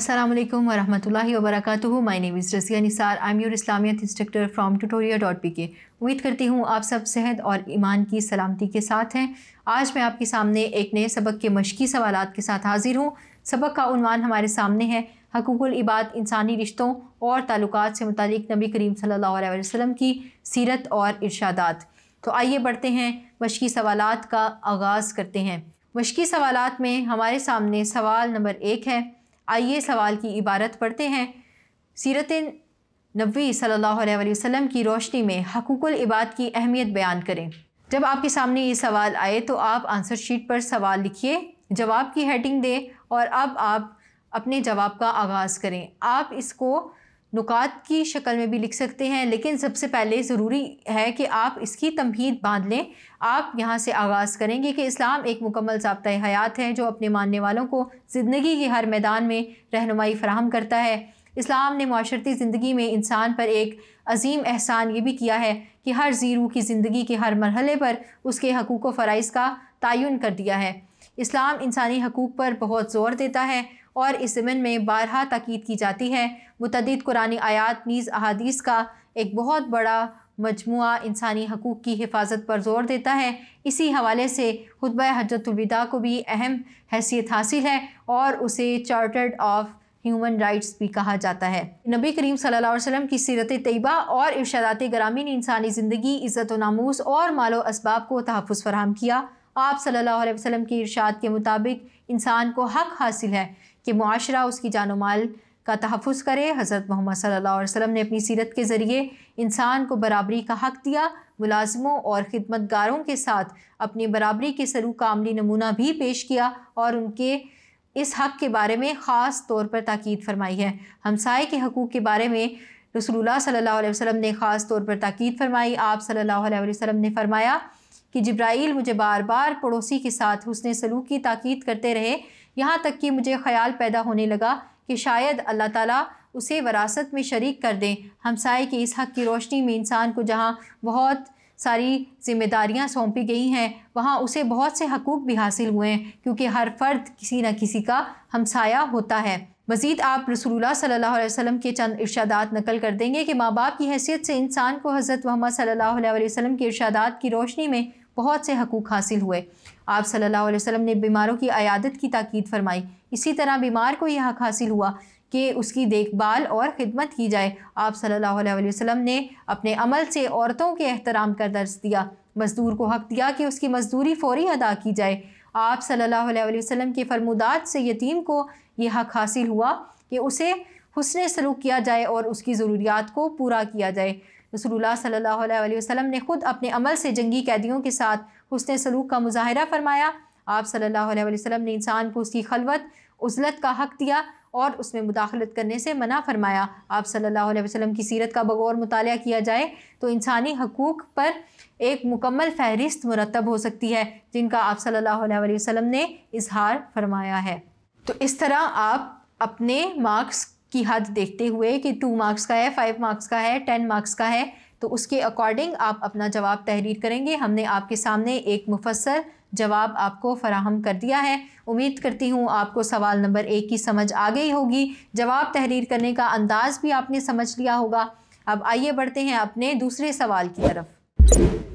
Assalamualaikum warahmatullahi wabarakatuh. My name is Razia Nisar. I'm your Islamiyat instructor from tutoria.pk. उम्मीद करती हूँ आप सब सेहत और ईमान की सलामती के साथ हैं आज मैं आपके सामने एक नए सबक के मशक़ी सवाल के साथ हाजिर हूँ सबक का उनवान हमारे सामने है हकूक़ुल इबाद इंसानी रिश्तों और ताल्लुक से मुतक नबी करीम सल्ला वसम की सीरत और इर्शादात तो आइए बढ़ते हैं मशक़ी सवाल का आगाज़ करते हैं मशक़ी सवाल में हमारे सामने सवाल नंबर एक है आइए सवाल की इबारत पढ़ते हैं सीरत नबी सल्लल्लाहु अलैहि वसल्लम की रोशनी में हकूकुल इबाद की अहमियत बयान करें जब आपके सामने ये सवाल आए तो आप आंसर शीट पर सवाल लिखिए जवाब की हेडिंग दें और अब आप अपने जवाब का आगाज़ करें आप इसको नुकात की शक्ल में भी लिख सकते हैं लेकिन सबसे पहले ज़रूरी है कि आप इसकी तमहीद बांध लें आप यहाँ से आगाज़ करेंगे कि इस्लाम एक मुकम्मल जबता हयात है जो अपने मानने वालों को ज़िंदगी के हर मैदान में रहनुमाई फ़राहम करता है इस्लाम ने माशरती ज़िंदगी में इंसान पर एक अजीम एहसान ये भी किया है कि हर ज़ीरू की ज़िंदगी के हर मरहले पर उसके हकूक़ व फ़राइज़ का तयन कर दिया है इस्लाम इंसानी हकूक़ पर बहुत ज़ोर देता है और इस ज़मन में बारहा तकीद की जाती है मुतद कुरानी आयात नीज़ अहादीस का एक बहुत बड़ा मजमु इंसानी हकूक़ की हिफाजत पर जोर देता है इसी हवाले से खुतब हजरतुलविदा को भी अहम हैसियत हासिल है और उसे चार्टर्ड ऑफ ह्यूमन राइट्स भी कहा जाता है नबी करीम सल्लल्लाहु अलैहि वसल्लम की सीरत तयबा और इर्शादात ग्रामीण इंसानी ज़िंदगी इज़्ज़त नामूस और मालो इसबाब को तहफ़ फराहम किया आप सल्लल्लाहु अलैहि वसल्लम के इरशाद के मुताबिक इंसान को हक हासिल है कि माशरा उसकी जान माल का तहफ़ करे हज़रत मोहम्मद सल्ला वसम ने अपनी सीरत के ज़रिए इंसान को बराबरी का हक़ दिया मुलाजमों और ख़िदमतगारों के साथ अपनी बराबरी के सरू का अमली नमूना भी पेश किया और उनके इस हक़ के बारे में ख़ास तौर पर ताक़द फरमाई है हमसाए के हकूक़ के बारे में रसूलुल्लाह सल्लल्लाहु अलैहि वसल्लम ने ख़ास तौर पर ताक़द फरमाई आप सल्लल्लाहु अलैहि वसल्लम ने फ़रमाया कि जब्राइल मुझे बार बार पड़ोसी के साथ उसने सलूक की ताक़द करते रहे यहाँ तक कि मुझे ख्याल पैदा होने लगा कि शायद अल्लाह ताला उसे वरासत में शरीक कर दें हमसाए के इस हक़ की रोशनी में इंसान को जहाँ बहुत सारी जिम्मेदारियाँ सौंपी गई हैं वहाँ उसे बहुत से हकूक़ भी हासिल हुए हैं क्योंकि हर फ़र्द किसी न किसी का हमसाया होता है मज़ीद आप रसूलुल्लाह सल्लल्लाहु अलैहि वसल्लम के चंद इर्शादात नकल कर देंगे कि माँ बाप की हैसियत से इंसान को हज़रत महमद सल्लल्लाहु अलैहि वसल्लम के इर्शादात की रोशनी में बहुत से हकूक़ हासिल हुए आप सल्लल्लाहु अलैहि वसल्लम ने बीमारों की अयादत की ताकीद फरमाई इसी तरह बीमार को यह हक हासिल हुआ कि उसकी देखभाल और ख़िदमत की जाए आप सल्लल्लाहु अलैहि वसल्लम ने अपने अमल से औरतों के एहतराम का दर्ज दिया मज़दूर को हक़ दिया कि उसकी मज़दूरी फ़ौरी अदा की जाए आप सल्लल्लाहु अलैहि वसल्लम के फरमुदात से यतीम को यह हक हासिल हुआ कि उसे हुसन सलूक किया जाए और उसकी ज़रूरियात को पूरा किया जाए रसूलुल्लाह सल्लल्लाहु अलैहि वसल्लम ने ख़ुद अपने अमल से जंगी कैदियों के साथ हसन सलूक का मुजाहरा फरमाया आप सल्लल्लाहु अलैहि वसल्लम ने इंसान को उसकी खलवत उजलत का हक़ दिया और उसमें मुदाखलत करने से मना फरमाया आप सल्लल्लाहु अलैहि वसल्लम की सीरत का बगौर मुताल किया जाए तो इंसानी हकूक़ पर एक मुकम्मल फहरिस्त मुरतब हो सकती है जिनका आप सल्लल्लाहु अलैहि वसल्लम ने इजहार फरमाया है तो इस तरह आप अपने मार्क्स की हद देखते हुए कि टू मार्क्स का है फाइव मार्क्स का है टेन मार्क्स का है तो उसके अकॉर्डिंग आप अपना जवाब तहरीर करेंगे हमने आपके सामने एक मुफसर जवाब आपको फराहम कर दिया है उम्मीद करती हूँ आपको सवाल नंबर एक की समझ आ गई होगी जवाब तहरीर करने का अंदाज़ भी आपने समझ लिया होगा अब आइए बढ़ते हैं अपने दूसरे सवाल की तरफ